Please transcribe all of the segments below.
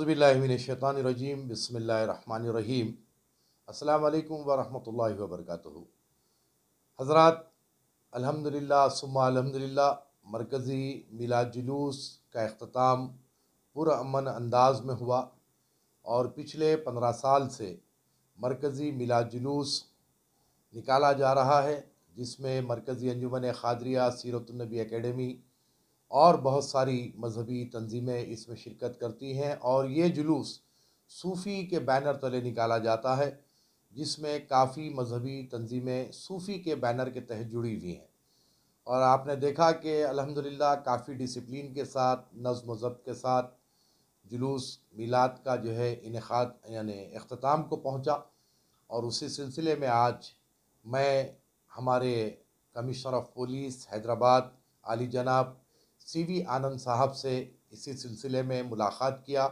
अज़बिल्लाशैतरजीम बसमीम अल्लाम वरहमल वर्क हज़रा अल्हम्दुलिल्लाह मरकज़ी मिला जुलूस का अख्ताम पुरमन अंदाज में हुआ और पिछले पंद्रह साल से मरकज़ी मिला जुलूस निकाला जा रहा है जिसमें मरकज़ी अंजुमन खादरिया सीरतनबी अकेडमी और बहुत सारी मजहबी तंजीमें इसमें शिरकत करती हैं और ये जुलूस सूफ़ी के बैनर तले निकाला जाता है जिसमें काफ़ी मजहबी तंजीमें सूफ़ी के बैनर के तहत जुड़ी हुई हैं और आपने देखा कि अल्हम्दुलिल्लाह काफ़ी डिसिप्लिन के साथ नज़म ज़ब्त के साथ जुलूस मिलाद का जो है इनखात यानि अख्ताम को पहुँचा और उसी सिलसिले में आज मैं हमारे कमिश्नर ऑफ पुलिस हैदराबाद आली जनाब सी वी आनंद साहब से इसी सिलसिले में मुलाकात किया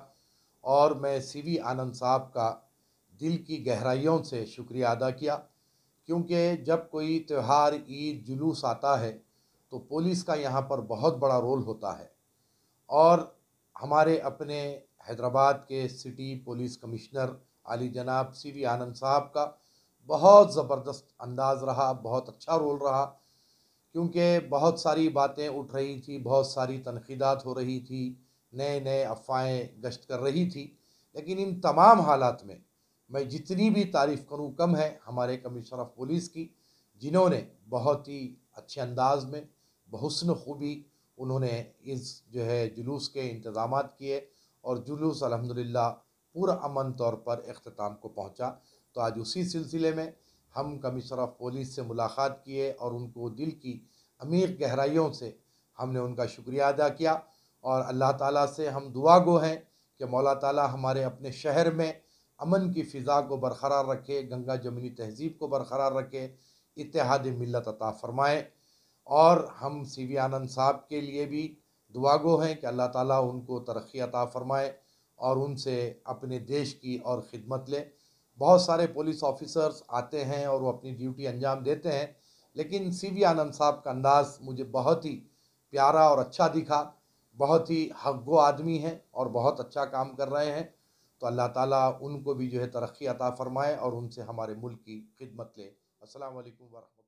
और मैं सी वी आनंद साहब का दिल की गहराइयों से शुक्रिया अदा किया क्योंकि जब कोई त्यौहार ईद जुलूस आता है तो पुलिस का यहाँ पर बहुत बड़ा रोल होता है और हमारे अपने हैदराबाद के सिटी पुलिस कमिश्नर अली जनाब सी वी आनंद साहब का बहुत ज़बरदस्त अंदाज़ रहा बहुत अच्छा रोल रहा क्योंकि बहुत सारी बातें उठ रही थी बहुत सारी तनखीदात हो रही थी नए नए अफवाहें गश्त कर रही थी लेकिन इन तमाम हालात में मैं जितनी भी तारीफ़ करूँ कम है हमारे कमिश्नर ऑफ पुलिस की जिन्होंने बहुत ही अच्छे अंदाज में बहुसन खूबी उन्होंने इस जो है जुलूस के इंतज़ाम किए और जुलूस अलहमदिल्ला पूरा अमन तौर पर अख्ताम को पहुँचा तो आज उसी सिलसिले में हम कमिश्नर ऑफ पुलिस से मुलाकात किए और उनको दिल की अमीर गहराइयों से हमने उनका शुक्रिया अदा किया और अल्लाह ताला से हम दुआ गो हैं कि मौला ताला हमारे अपने शहर में अमन की फ़िज़ा को बरकरार रखे गंगा जमुनी तहजीब को बरकरार रखे इतिहाद मिलत अता फ़रमाए और हम सी वी आनंद साहब के लिए भी दुआ गो हैं कि अल्लाह ताला उनको तरक्की अता फ़रमाए और उनसे अपने देश की और ख़िदमत लें बहुत सारे पुलिस ऑफिसर्स आते हैं और वो अपनी ड्यूटी अंजाम देते हैं लेकिन सी वी आनंद साहब का अंदाज़ मुझे बहुत ही प्यारा और अच्छा दिखा बहुत ही हगो आदमी हैं और बहुत अच्छा काम कर रहे हैं तो अल्लाह ताला उनको भी जो है तरक्की अता फ़रमाए और उनसे हमारे मुल्क की खिदमत ले असल वरह